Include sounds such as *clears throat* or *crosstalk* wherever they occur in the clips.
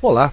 Olá,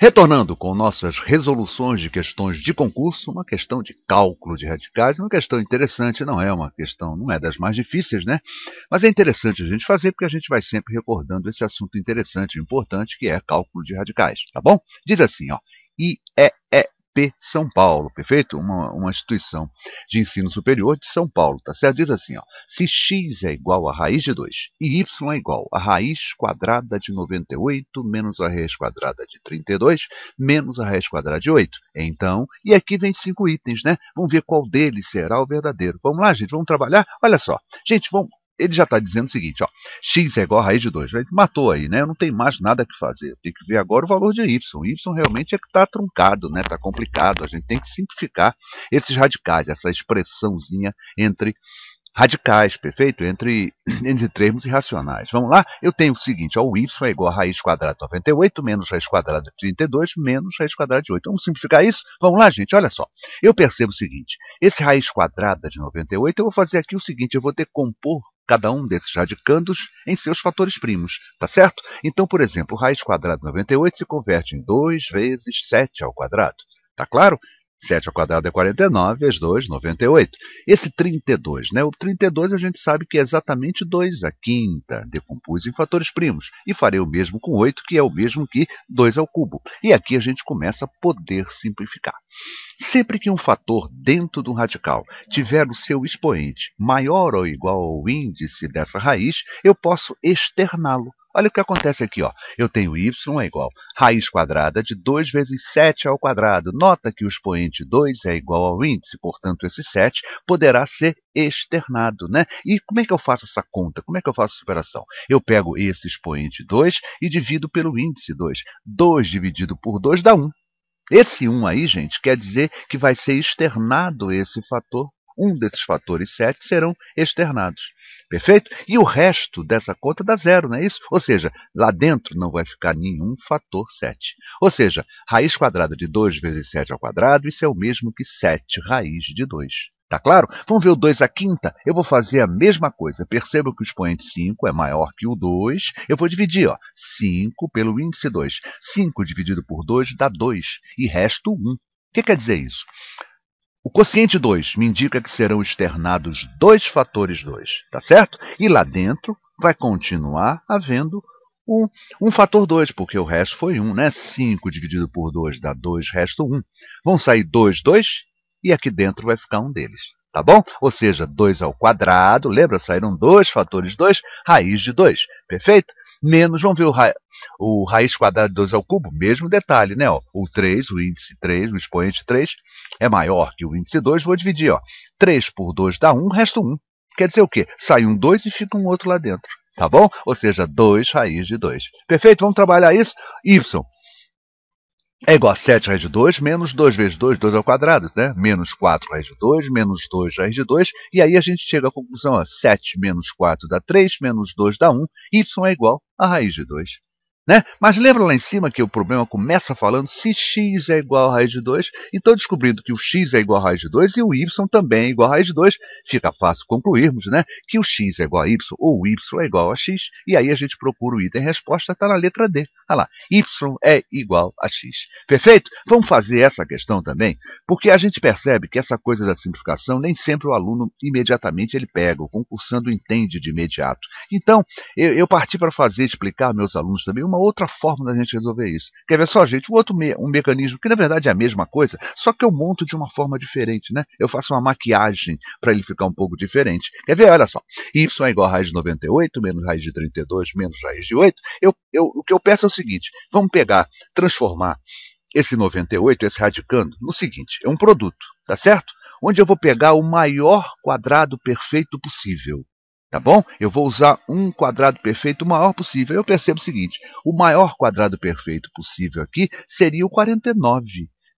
Retornando com nossas resoluções de questões de concurso, uma questão de cálculo de radicais, uma questão interessante, não é uma questão, não é das mais difíceis, né? Mas é interessante a gente fazer porque a gente vai sempre recordando esse assunto interessante e importante que é cálculo de radicais, tá bom? Diz assim, ó, é P São Paulo, perfeito? Uma, uma instituição de ensino superior de São Paulo, tá certo? Diz assim, ó, se x é igual a raiz de 2 e y é igual a raiz quadrada de 98 menos a raiz quadrada de 32 menos a raiz quadrada de 8. Então, e aqui vem cinco itens, né? Vamos ver qual deles será o verdadeiro. Vamos lá, gente, vamos trabalhar? Olha só. Gente, vamos ele já está dizendo o seguinte, ó, x é igual a raiz de 2. Ele matou aí, né? Eu não tenho mais nada que fazer. Tem que ver agora o valor de y. y realmente é que está truncado, né? Está complicado. A gente tem que simplificar esses radicais, essa expressãozinha entre radicais, perfeito? Entre, *clears throat* entre termos irracionais. Vamos lá? Eu tenho o seguinte, ó, o y é igual a raiz quadrada de 98 menos raiz quadrada de 32 menos raiz quadrada de 8. Vamos simplificar isso? Vamos lá, gente? Olha só. Eu percebo o seguinte, esse raiz quadrada de 98, eu vou fazer aqui o seguinte, eu vou decompor cada um desses radicandos em seus fatores primos, tá certo? Então, por exemplo, raiz quadrada de 98 se converte em 2 vezes 7 ao quadrado. Tá claro? 7 ao quadrado é 49, vezes 2, 98. Esse 32, né? o 32 a gente sabe que é exatamente 2 a quinta, decompus em fatores primos. E farei o mesmo com 8, que é o mesmo que 2 ao cubo. E aqui a gente começa a poder simplificar. Sempre que um fator dentro do radical tiver o seu expoente maior ou igual ao índice dessa raiz, eu posso externá-lo Olha o que acontece aqui. Ó. Eu tenho y é igual a raiz quadrada de 2 vezes 7 ao quadrado. Nota que o expoente 2 é igual ao índice, portanto, esse 7 poderá ser externado. Né? E como é que eu faço essa conta? Como é que eu faço essa operação? Eu pego esse expoente 2 e divido pelo índice 2. 2 dividido por 2 dá 1. Esse 1 aí, gente, quer dizer que vai ser externado esse fator. Um desses fatores 7 serão externados. Perfeito? E o resto dessa conta dá zero, não é isso? Ou seja, lá dentro não vai ficar nenhum fator 7. Ou seja, raiz quadrada de 2 vezes 7 ao quadrado, isso é o mesmo que 7 raiz de 2. Está claro? Vamos ver o 2 à quinta. Eu vou fazer a mesma coisa. Perceba que o expoente 5 é maior que o 2. Eu vou dividir ó, 5 pelo índice 2. 5 dividido por 2 dá 2 e resto 1. O que quer dizer isso? O quociente 2 me indica que serão externados dois fatores 2, tá certo? E lá dentro vai continuar havendo um, um fator 2, porque o resto foi 1, um, né? 5 dividido por 2 dá 2, resto 1. Um. Vão sair 2, 2 e aqui dentro vai ficar um deles, tá bom? Ou seja, 2 ao quadrado, lembra? Saíram dois fatores 2, raiz de 2, perfeito? menos, vamos ver o, ra o raiz quadrada de 2 ao cubo, mesmo detalhe, né? Ó, o 3, o índice 3, o expoente 3, é maior que o índice 2, vou dividir, ó, 3 por 2 dá 1, resta 1. Quer dizer o quê? Sai um 2 e fica um outro lá dentro, tá bom? Ou seja, 2 raiz de 2. Perfeito? Vamos trabalhar isso? Y é igual a 7 raiz de 2 menos 2 vezes 2, 2 ao quadrado, né? Menos 4 raiz de 2, menos 2 raiz de 2. E aí a gente chega à conclusão, ó, 7 menos 4 dá 3, menos 2 dá 1. Y é igual a raiz de 2. Né? Mas lembra lá em cima que o problema começa falando se x é igual a raiz de 2, então descobrindo que o x é igual a raiz de 2 e o y também é igual a raiz de 2, fica fácil concluirmos né, que o x é igual a y ou o y é igual a x, e aí a gente procura o item resposta, está na letra D. Olha lá, y é igual a x. Perfeito? Vamos fazer essa questão também, porque a gente percebe que essa coisa da simplificação, nem sempre o aluno imediatamente ele pega, o concursando entende de imediato. Então, eu, eu parti para fazer, explicar meus alunos também uma outra forma da gente resolver isso. Quer ver só, gente? Um outro me um mecanismo que na verdade é a mesma coisa, só que eu monto de uma forma diferente, né? Eu faço uma maquiagem para ele ficar um pouco diferente. Quer ver? Olha só. Y é igual a raiz de 98 menos raiz de 32 menos raiz de 8. Eu, eu, o que eu peço é o seguinte: vamos pegar, transformar esse 98, esse radicando, no seguinte: é um produto, tá certo? Onde eu vou pegar o maior quadrado perfeito possível. Tá bom? Eu vou usar um quadrado perfeito o maior possível. Eu percebo o seguinte: o maior quadrado perfeito possível aqui seria o 49.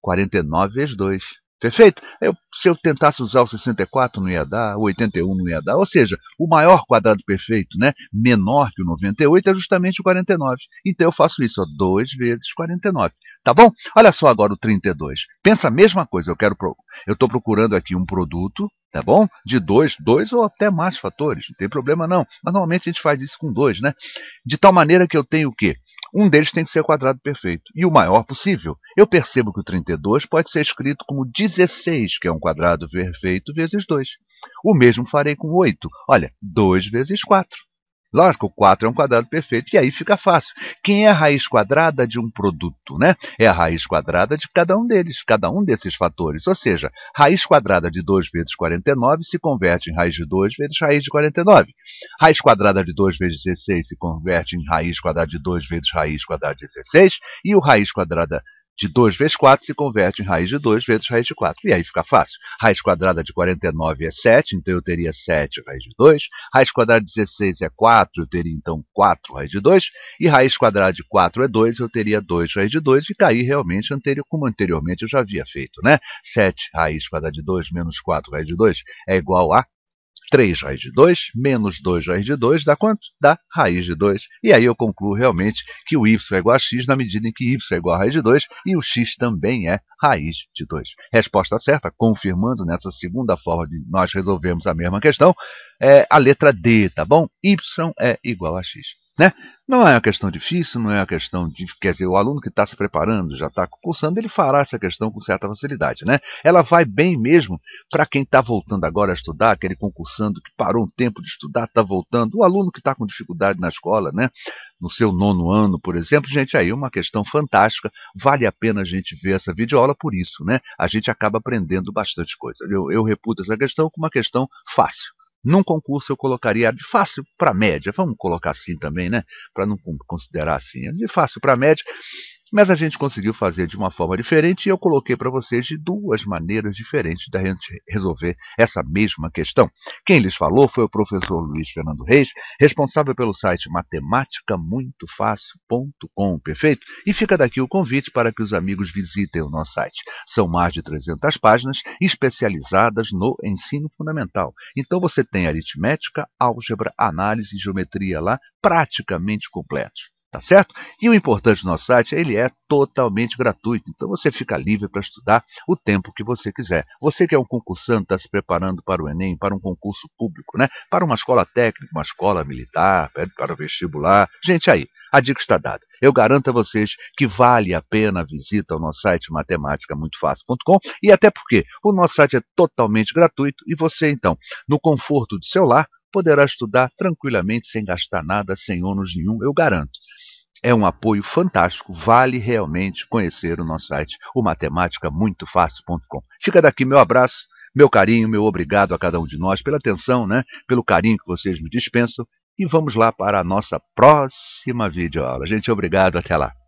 49 vezes 2. Perfeito? Eu, se eu tentasse usar o 64, não ia dar, o 81 não ia dar. Ou seja, o maior quadrado perfeito, né, menor que o 98, é justamente o 49. Então eu faço isso, ó, 2 vezes 49. Tá bom? Olha só agora o 32. Pensa a mesma coisa. Eu quero pro... estou procurando aqui um produto, tá bom? De dois, dois ou até mais fatores. Não tem problema não. Mas normalmente a gente faz isso com dois, né? De tal maneira que eu tenho o quê? Um deles tem que ser quadrado perfeito. E o maior possível. Eu percebo que o 32 pode ser escrito como 16, que é um quadrado perfeito, vezes 2. O mesmo farei com 8. Olha, 2 vezes 4. Lógico, 4 é um quadrado perfeito, e aí fica fácil. Quem é a raiz quadrada de um produto? Né? É a raiz quadrada de cada um deles, cada um desses fatores. Ou seja, raiz quadrada de 2 vezes 49 se converte em raiz de 2 vezes raiz de 49. Raiz quadrada de 2 vezes 16 se converte em raiz quadrada de 2 vezes raiz quadrada de 16. E o raiz quadrada de 2 vezes 4 se converte em raiz de 2 vezes raiz de 4. E aí fica fácil. Raiz quadrada de 49 é 7, então eu teria 7 raiz de 2. Raiz quadrada de 16 é 4, eu teria então 4 raiz de 2. E raiz quadrada de 4 é 2, eu teria 2 raiz de 2. E caí tá realmente anterior, como anteriormente eu já havia feito. Né? 7 raiz quadrada de 2 menos 4 raiz de 2 é igual a 3 raiz de 2 menos 2 raiz de 2 dá quanto? Dá raiz de 2. E aí eu concluo realmente que o y é igual a x na medida em que y é igual a raiz de 2 e o x também é raiz de 2. Resposta certa, confirmando nessa segunda forma de nós resolvermos a mesma questão, é a letra D, tá bom? Y é igual a X. Né? Não é uma questão difícil, não é uma questão de. Quer dizer, o aluno que está se preparando, já está cursando, ele fará essa questão com certa facilidade. Né? Ela vai bem mesmo para quem está voltando agora a estudar, aquele concursando que parou um tempo de estudar, está voltando, o aluno que está com dificuldade na escola, né? no seu nono ano, por exemplo, gente, aí é uma questão fantástica. Vale a pena a gente ver essa videoaula por isso, né? A gente acaba aprendendo bastante coisa. Eu, eu reputo essa questão como uma questão fácil. Num concurso eu colocaria de fácil para média, vamos colocar assim também, né? Para não considerar assim, de fácil para média. Mas a gente conseguiu fazer de uma forma diferente e eu coloquei para vocês de duas maneiras diferentes da gente resolver essa mesma questão. Quem lhes falou foi o professor Luiz Fernando Reis, responsável pelo site matematicamuitofácil.com, perfeito? E fica daqui o convite para que os amigos visitem o nosso site. São mais de 300 páginas especializadas no ensino fundamental. Então você tem aritmética, álgebra, análise e geometria lá praticamente completos tá certo? E o importante do nosso site, ele é totalmente gratuito, então você fica livre para estudar o tempo que você quiser. Você que é um concursante, está se preparando para o Enem, para um concurso público, né? para uma escola técnica, uma escola militar, para o vestibular, gente aí, a dica está dada. Eu garanto a vocês que vale a pena a visita ao nosso site matemáticamuitofácil.com e até porque o nosso site é totalmente gratuito e você, então, no conforto de seu lar, poderá estudar tranquilamente, sem gastar nada, sem ônus nenhum, eu garanto. É um apoio fantástico, vale realmente conhecer o nosso site, o matematicamuitofácil.com. Fica daqui meu abraço, meu carinho, meu obrigado a cada um de nós pela atenção, né? pelo carinho que vocês me dispensam. E vamos lá para a nossa próxima videoaula. Gente, obrigado, até lá.